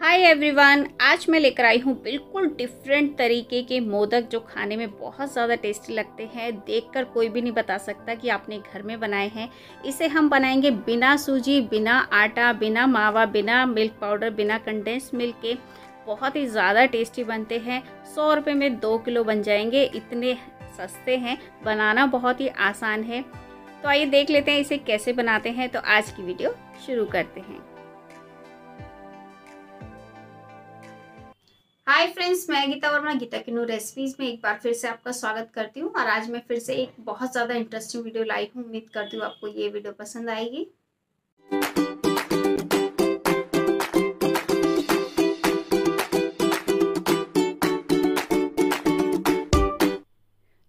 hi everyone आज मैं लेकर आई हूँ बिल्कुल डिफरेंट तरीके के मोदक जो खाने में बहुत ज़्यादा टेस्टी लगते हैं देखकर कोई भी नहीं बता सकता कि आपने घर में बनाए हैं इसे हम बनाएंगे बिना सूजी बिना आटा बिना मावा बिना मिल्क पाउडर बिना कंडेंस मिल्क के बहुत ही ज़्यादा टेस्टी बनते हैं सौ रुपये में दो किलो बन जाएंगे इतने सस्ते हैं बनाना बहुत ही आसान है तो आइए देख लेते हैं इसे कैसे बनाते हैं तो आज की वीडियो शुरू करते हैं हाय फ्रेंड्स मैं गीता वर्मा गीता की रेसिपीज में एक बार फिर से आपका स्वागत करती हूँ और आज मैं फिर से एक बहुत ज़्यादा इंटरेस्टिंग वीडियो लाई हूँ उम्मीद करती हूँ आपको ये वीडियो पसंद आएगी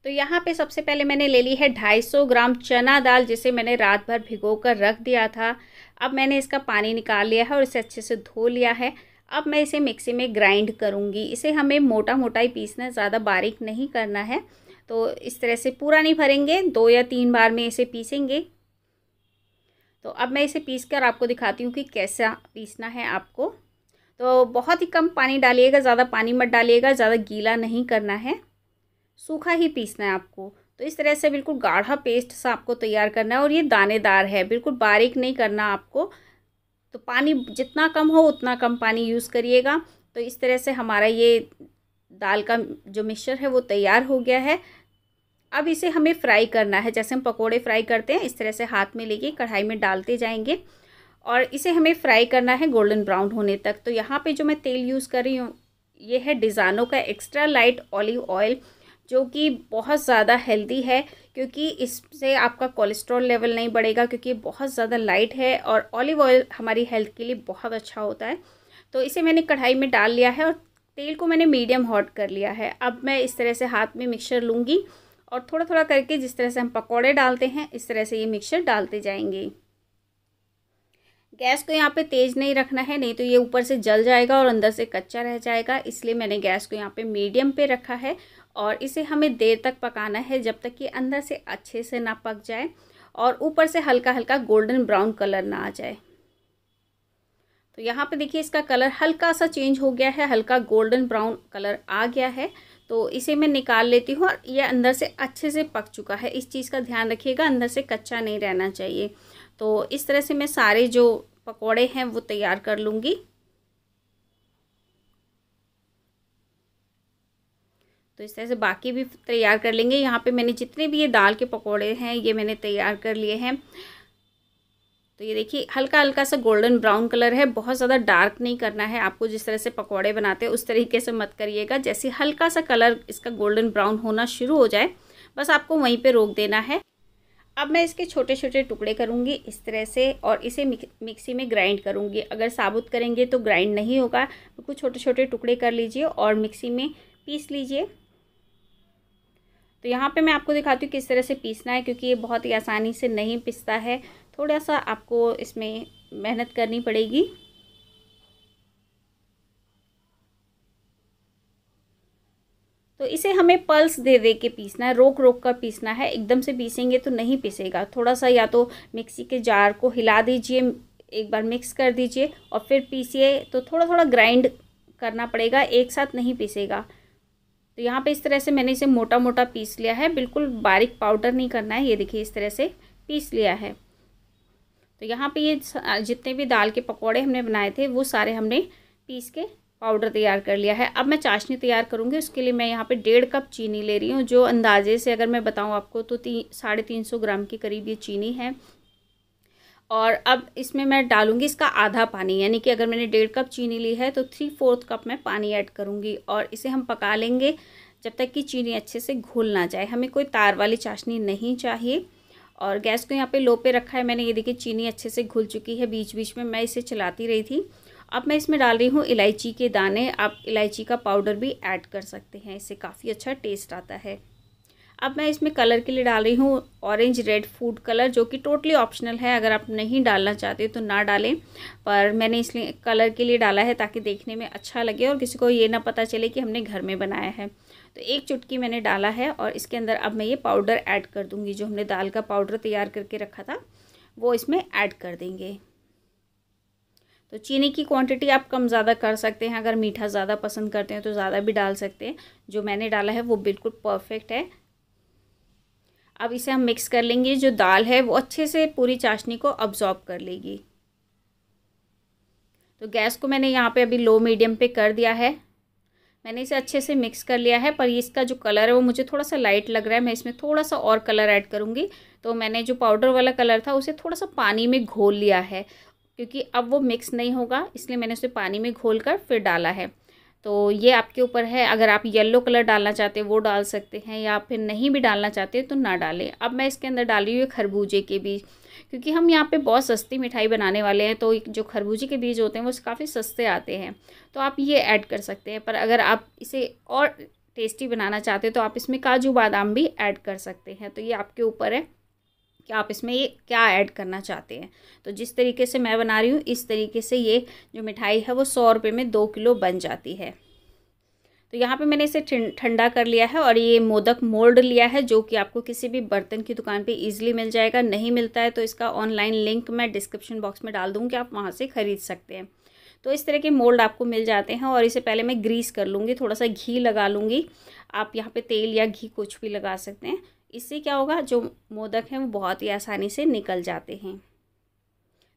तो यहाँ पे सबसे पहले मैंने ले ली है 250 ग्राम चना दाल जिसे मैंने रात भर भिगो कर रख दिया था अब मैंने इसका पानी निकाल लिया है और इसे अच्छे से धो लिया है अब मैं इसे मिक्सी में ग्राइंड करूँगी इसे हमें मोटा मोटा ही पीसना है ज़्यादा बारीक नहीं करना है तो इस तरह से पूरा नहीं भरेंगे दो या तीन बार में इसे पीसेंगे तो अब मैं इसे पीस कर आपको दिखाती हूँ कि कैसा पीसना है आपको तो बहुत ही कम पानी डालिएगा ज़्यादा पानी मत डालिएगा ज़्यादा गीला नहीं करना है सूखा ही पीसना है आपको तो इस तरह से बिल्कुल गाढ़ा पेस्ट सा आपको तैयार करना है और ये दानेदार है बिल्कुल बारीक नहीं करना आपको तो पानी जितना कम हो उतना कम पानी यूज़ करिएगा तो इस तरह से हमारा ये दाल का जो मिक्सचर है वो तैयार हो गया है अब इसे हमें फ्राई करना है जैसे हम पकोड़े फ्राई करते हैं इस तरह से हाथ में लेके कढ़ाई में डालते जाएंगे और इसे हमें फ्राई करना है गोल्डन ब्राउन होने तक तो यहाँ पे जो मैं तेल यूज़ कर रही हूँ ये है डिज़ानो का एक्स्ट्रा लाइट ऑलिव ऑयल जो कि बहुत ज़्यादा हेल्दी है क्योंकि इससे आपका कोलेस्ट्रॉल लेवल नहीं बढ़ेगा क्योंकि बहुत ज़्यादा लाइट है और ऑलिव ऑयल हमारी हेल्थ के लिए बहुत अच्छा होता है तो इसे मैंने कढ़ाई में डाल लिया है और तेल को मैंने मीडियम हॉट कर लिया है अब मैं इस तरह से हाथ में मिक्सचर लूँगी और थोड़ा थोड़ा करके जिस तरह से हम पकौड़े डालते हैं इस तरह से ये मिक्सचर डालते जाएंगे गैस को यहाँ पे तेज़ नहीं रखना है नहीं तो ये ऊपर से जल जाएगा और अंदर से कच्चा रह जाएगा इसलिए मैंने गैस को यहाँ पे मीडियम पे रखा है और इसे हमें देर तक पकाना है जब तक कि अंदर से अच्छे से ना पक जाए और ऊपर से हल्का हल्का गोल्डन ब्राउन कलर ना आ जाए तो यहाँ पे देखिए इसका कलर हल्का सा चेंज हो गया है हल्का गोल्डन ब्राउन कलर आ गया है तो इसे मैं निकाल लेती हूँ और यह अंदर से अच्छे से पक चुका है इस चीज़ का ध्यान रखिएगा अंदर से कच्चा नहीं रहना चाहिए तो इस तरह से मैं सारे जो पकौड़े हैं वो तैयार कर लूँगी तो इस तरह से बाकी भी तैयार कर लेंगे यहाँ पे मैंने जितने भी ये दाल के पकौड़े हैं ये मैंने तैयार कर लिए हैं तो ये देखिए हल्का हल्का सा गोल्डन ब्राउन कलर है बहुत ज़्यादा डार्क नहीं करना है आपको जिस तरह से पकौड़े बनाते हैं उस तरीके से मत करिएगा जैसे हल्का सा कलर इसका गोल्डन ब्राउन होना शुरू हो जाए बस आपको वहीं पर रोक देना है अब मैं इसके छोटे छोटे टुकड़े करूँगी इस तरह से और इसे मिक्सी में ग्राइंड करूँगी अगर साबुत करेंगे तो ग्राइंड नहीं होगा बिल्कुल छोटे छोटे टुकड़े कर लीजिए और मिक्सी में पीस लीजिए तो यहाँ पे मैं आपको दिखाती हूँ किस तरह से पीसना है क्योंकि ये बहुत ही आसानी से नहीं पिसता है थोड़ा सा आपको इसमें मेहनत करनी पड़ेगी तो इसे हमें पल्स दे दे के पीसना है रोक रोक कर पीसना है एकदम से पीसेंगे तो नहीं पीसेगा थोड़ा सा या तो मिक्सी के जार को हिला दीजिए एक बार मिक्स कर दीजिए और फिर पीसिए तो थोड़ा थोड़ा ग्राइंड करना पड़ेगा एक साथ नहीं पीसेगा तो यहाँ पे इस तरह से मैंने इसे मोटा मोटा पीस लिया है बिल्कुल बारीक पाउडर नहीं करना है ये देखिए इस तरह से पीस लिया है तो यहाँ पे ये जितने भी दाल के पकौड़े हमने बनाए थे वो सारे हमने पीस के पाउडर तैयार कर लिया है अब मैं चाशनी तैयार करूँगी उसके लिए मैं यहाँ पे डेढ़ कप चीनी ले रही हूँ जो अंदाजे से अगर मैं बताऊँ आपको तो तीन साढ़े तीन सौ ग्राम के करीब ये चीनी है और अब इसमें मैं डालूँगी इसका आधा पानी यानी कि अगर मैंने डेढ़ कप चीनी ली है तो थ्री फोर्थ कप मैं पानी ऐड करूँगी और इसे हम पका लेंगे जब तक कि चीनी अच्छे से घुल ना जाए हमें कोई तार वाली चाशनी नहीं चाहिए और गैस को यहाँ पे लो पे रखा है मैंने ये देखिए चीनी अच्छे से घुल चुकी है बीच बीच में मैं इसे चलाती रही थी अब मैं इसमें डाल रही हूँ इलायची के दाने आप इलायची का पाउडर भी ऐड कर सकते हैं इससे काफ़ी अच्छा टेस्ट आता है अब मैं इसमें कलर के लिए डाल रही हूँ ऑरेंज रेड फूड कलर जो कि टोटली ऑप्शनल है अगर आप नहीं डालना चाहते तो ना डालें पर मैंने इसलिए कलर के लिए डाला है ताकि देखने में अच्छा लगे और किसी को ये ना पता चले कि हमने घर में बनाया है तो एक चुटकी मैंने डाला है और इसके अंदर अब मैं ये पाउडर ऐड कर दूँगी जो हमने दाल का पाउडर तैयार करके रखा था वो इसमें ऐड कर देंगे तो चीनी की क्वांटिटी आप कम ज़्यादा कर सकते हैं अगर मीठा ज़्यादा पसंद करते हैं तो ज़्यादा भी डाल सकते हैं जो मैंने डाला है वो बिल्कुल परफेक्ट है अब इसे हम मिक्स कर लेंगे जो दाल है वो अच्छे से पूरी चाशनी को अब्जॉर्ब कर लेगी तो गैस को मैंने यहाँ पे अभी लो मीडियम पे कर दिया है मैंने इसे अच्छे से मिक्स कर लिया है पर इसका जो कलर है वो मुझे थोड़ा सा लाइट लग रहा है मैं इसमें थोड़ा सा और कलर ऐड करूँगी तो मैंने जो पाउडर वाला कलर था उसे थोड़ा सा पानी में घोल लिया है क्योंकि अब वो मिक्स नहीं होगा इसलिए मैंने उसे पानी में घोल कर फिर डाला है तो ये आपके ऊपर है अगर आप येलो कलर डालना चाहते हैं वो डाल सकते हैं या फिर नहीं भी डालना चाहते तो ना डालें अब मैं इसके अंदर डाली हुई खरबूजे के बीज क्योंकि हम यहाँ पे बहुत सस्ती मिठाई बनाने वाले हैं तो जो खरबूजे के बीज होते हैं वो काफ़ी सस्ते आते हैं तो आप ये ऐड कर सकते हैं पर अगर आप इसे और टेस्टी बनाना चाहते हैं तो आप इसमें काजू बादाम भी ऐड कर सकते हैं तो ये आपके ऊपर है कि आप इसमें ये क्या ऐड करना चाहते हैं तो जिस तरीके से मैं बना रही हूँ इस तरीके से ये जो मिठाई है वो सौ रुपये में दो किलो बन जाती है तो यहाँ पे मैंने इसे ठंडा कर लिया है और ये मोदक मोल्ड लिया है जो कि आपको किसी भी बर्तन की दुकान पे ईज़िली मिल जाएगा नहीं मिलता है तो इसका ऑनलाइन लिंक मैं डिस्क्रिप्शन बॉक्स में डाल दूँगी आप वहाँ से ख़रीद सकते हैं तो इस तरह के मोल्ड आपको मिल जाते हैं और इसे पहले मैं ग्रीस कर लूँगी थोड़ा सा घी लगा लूँगी आप यहाँ पर तेल या घी कुछ भी लगा सकते हैं इससे क्या होगा जो मोदक हैं वो बहुत ही आसानी से निकल जाते हैं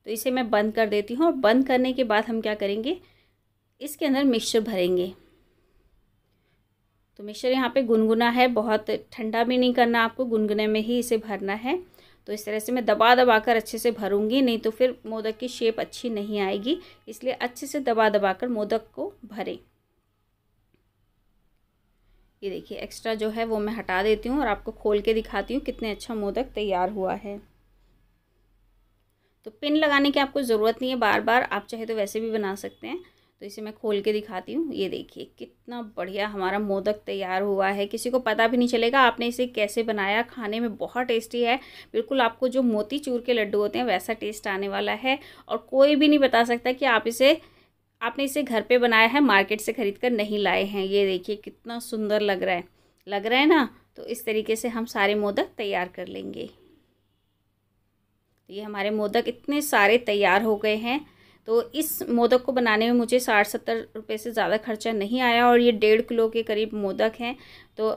तो इसे मैं बंद कर देती हूँ और बंद करने के बाद हम क्या करेंगे इसके अंदर मिक्सचर भरेंगे तो मिक्सचर यहाँ पे गुनगुना है बहुत ठंडा भी नहीं करना आपको गुनगुने में ही इसे भरना है तो इस तरह से मैं दबा दबा कर अच्छे से भरूंगी नहीं तो फिर मोदक की शेप अच्छी नहीं आएगी इसलिए अच्छे से दबा दबा कर मोदक को भरें ये देखिए एक्स्ट्रा जो है वो मैं हटा देती हूँ और आपको खोल के दिखाती हूँ कितने अच्छा मोदक तैयार हुआ है तो पिन लगाने की आपको ज़रूरत नहीं है बार बार आप चाहे तो वैसे भी बना सकते हैं तो इसे मैं खोल के दिखाती हूँ ये देखिए कितना बढ़िया हमारा मोदक तैयार हुआ है किसी को पता भी नहीं चलेगा आपने इसे कैसे बनाया खाने में बहुत टेस्टी है बिल्कुल आपको जो मोती चूर के लड्डू होते हैं वैसा टेस्ट आने वाला है और कोई भी नहीं बता सकता कि आप इसे आपने इसे घर पे बनाया है मार्केट से ख़रीद कर नहीं लाए हैं ये देखिए कितना सुंदर लग रहा है लग रहा है ना तो इस तरीके से हम सारे मोदक तैयार कर लेंगे तो ये हमारे मोदक इतने सारे तैयार हो गए हैं तो इस मोदक को बनाने में मुझे साठ सत्तर रुपये से ज़्यादा खर्चा नहीं आया और ये डेढ़ किलो के करीब मोदक हैं तो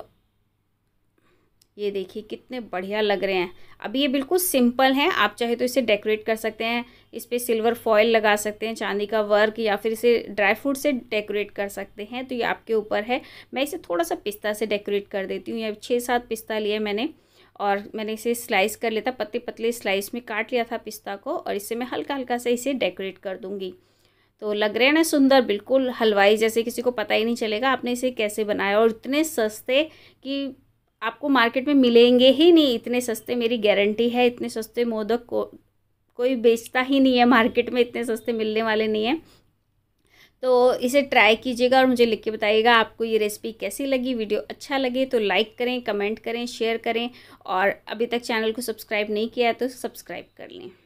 ये देखिए कितने बढ़िया लग रहे हैं अभी ये बिल्कुल सिंपल हैं आप चाहे तो इसे डेकोरेट कर सकते हैं इस पर सिल्वर फॉयल लगा सकते हैं चांदी का वर्क या फिर इसे ड्राई फ्रूट से डेकोरेट कर सकते हैं तो ये आपके ऊपर है मैं इसे थोड़ा सा पिस्ता से डेकोरेट कर देती हूँ या छः सात पिस्ता लिए मैंने और मैंने इसे स्लाइस कर लेता पतले पतले स्लाइस में काट लिया था पिस्ता को और इससे मैं हल्का हल्का से इसे डेकोरेट कर दूँगी तो लग रहे हैं ना सुंदर बिल्कुल हलवाई जैसे किसी को पता ही नहीं चलेगा आपने इसे कैसे बनाया और इतने सस्ते कि आपको मार्केट में मिलेंगे ही नहीं इतने सस्ते मेरी गारंटी है इतने सस्ते मोदक को कोई बेचता ही नहीं है मार्केट में इतने सस्ते मिलने वाले नहीं है तो इसे ट्राई कीजिएगा और मुझे लिख के बताइएगा आपको ये रेसिपी कैसी लगी वीडियो अच्छा लगे तो लाइक करें कमेंट करें शेयर करें और अभी तक चैनल को सब्सक्राइब नहीं किया है तो सब्सक्राइब कर लें